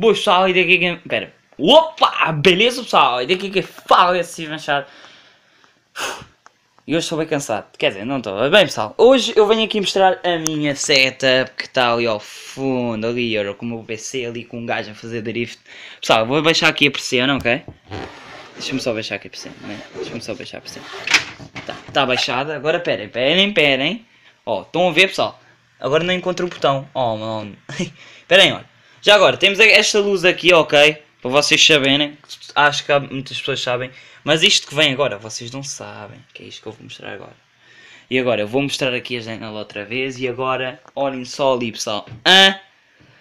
Pessoal, e daqui quem... Pera. Opa! Beleza, pessoal? E daqui quem fala é Steve Machado. E hoje estou bem cansado. Quer dizer, não estou. Bem, pessoal, hoje eu venho aqui mostrar a minha setup que está ali ao fundo, ali, eu com o meu PC ali com um gajo a fazer drift. Pessoal, vou baixar aqui a pressão, ok? Deixa-me só baixar aqui a pressão, né? Deixa-me só baixar a pressão. Tá, tá baixada. Agora, perem, perem, perem. Ó, oh, estão a ver, pessoal? Agora não encontro o botão. Oh, mano. perem, olha. Já agora, temos esta luz aqui, ok? Para vocês saberem, acho que há, muitas pessoas sabem. Mas isto que vem agora, vocês não sabem. Que é isto que eu vou mostrar agora. E agora, eu vou mostrar aqui a janela outra vez. E agora, olhem só ali, pessoal. Hã?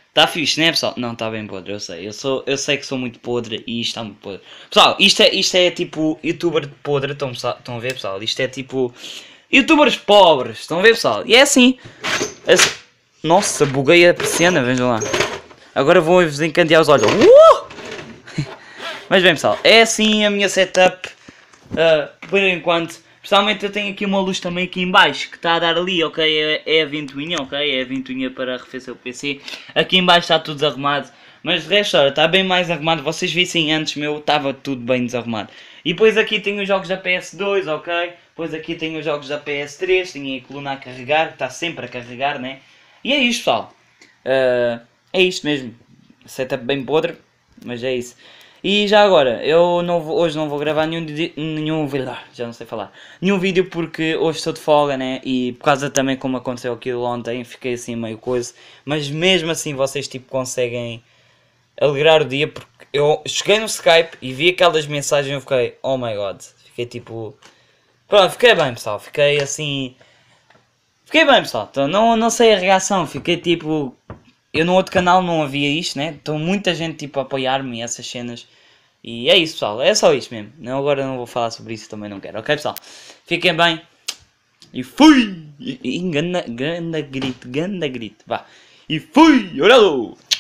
Está fixe, é, pessoal? Não, está bem podre, eu sei. Eu, sou, eu sei que sou muito podre e isto está muito podre. Pessoal, isto é, isto é tipo youtuber podre, estão, estão a ver pessoal? Isto é tipo youtubers pobres, estão a ver pessoal? E é assim. assim. Nossa, buguei a cena, vejam lá. Agora vou-vos encandear os olhos. Uh! Mas bem pessoal, é assim a minha setup uh, por enquanto. Pessoalmente eu tenho aqui uma luz também aqui em baixo que está a dar ali, ok? É, é a ventoinha, ok? É a ventoinha para arrefecer o PC. Aqui em baixo está tudo desarrumado. Mas de resto, olha, está bem mais arrumado. Vocês vissem antes, meu, estava tudo bem desarrumado. E depois aqui tenho os jogos da PS2, ok? Depois aqui tenho os jogos da PS3, tenho a coluna a carregar, está sempre a carregar, né? E é isto, pessoal. Uh, é isto mesmo. Setup bem podre, mas é isso. E já agora, eu não vou, hoje não vou gravar nenhum nenhum ah, já não sei falar. Nenhum vídeo porque hoje estou de folga, né? E por causa também como aconteceu aquilo ontem, fiquei assim meio coisa, mas mesmo assim vocês tipo conseguem alegrar o dia porque eu cheguei no Skype e vi aquelas mensagens e eu fiquei, oh my god. Fiquei tipo Pronto, fiquei bem, pessoal. Fiquei assim Fiquei bem, pessoal. Então, não, não sei a reação, fiquei tipo eu no outro canal não havia isto, né? Então muita gente tipo a apoiar-me essas cenas. E é isso pessoal, é só isto mesmo. Não, agora não vou falar sobre isso, também não quero. Ok pessoal, fiquem bem. E fui! E, e ganda, ganda grito, ganda grito, vá. E fui! Orado!